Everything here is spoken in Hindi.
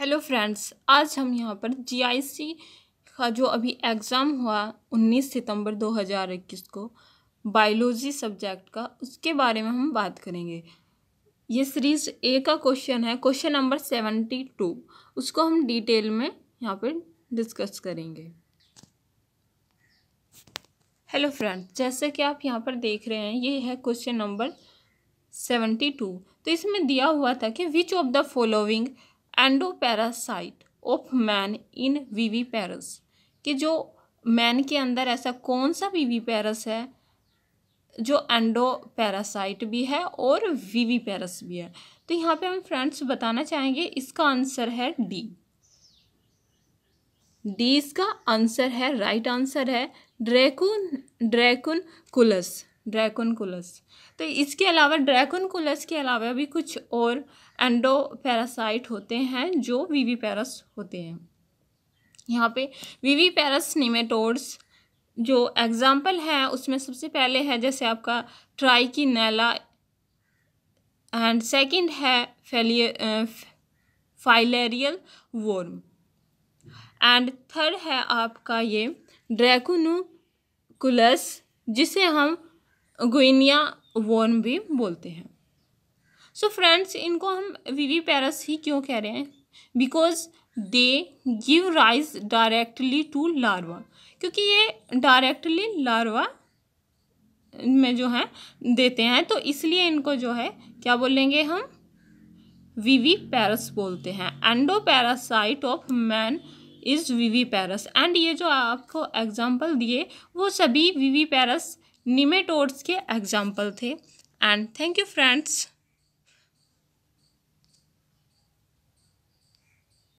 हेलो फ्रेंड्स आज हम यहाँ पर जीआईसी का जो अभी एग्ज़ाम हुआ 19 सितंबर 2021 को बायोलॉजी सब्जेक्ट का उसके बारे में हम बात करेंगे ये सीरीज ए का क्वेश्चन है क्वेश्चन नंबर सेवेंटी टू उसको हम डिटेल में यहाँ पर डिस्कस करेंगे हेलो फ्रेंड्स जैसे कि आप यहाँ पर देख रहे हैं ये है क्वेश्चन नंबर सेवेंटी टू तो इसमें दिया हुआ था कि which of the following endoparasite of man in viviparous कि जो मैन के अंदर ऐसा कौन सा वीवी पैरस है जो एंडो पैरासाइट भी है और वीवी पैरस भी है तो यहाँ पे हम फ्रेंड्स बताना चाहेंगे इसका आंसर है डी डी इसका आंसर है राइट आंसर है ड्रैकुन ड्रैकुन कुलस कुलस तो इसके अलावा कुलस के अलावा भी कुछ और एंडो पैरासाइट होते हैं जो वीवी पैरस होते हैं यहाँ पे वीवी पैरस निमेटोड्स जो एग्ज़ाम्पल हैं उसमें सबसे पहले है जैसे आपका ट्राई की नैला एंड सेकंड है फेलिय फाइलेरियल वॉर्म एंड थर्ड है आपका ये कुलस जिसे हम गुइनिया वॉर्म भी बोलते हैं सो so फ्रेंड्स इनको हम वीवी पैरस ही क्यों कह रहे हैं because they give rise directly to larva क्योंकि ये डायरेक्टली लार्वा में जो है देते हैं तो इसलिए इनको जो है क्या बोलेंगे हम वीवी पैरस बोलते हैं endoparasite of man is viviparous and ये जो आपको एग्जाम्पल दिए वो सभी वीवी पैरस निमेटोड्स के एग्जाम्पल थे एंड थैंक यू फ्रेंड्स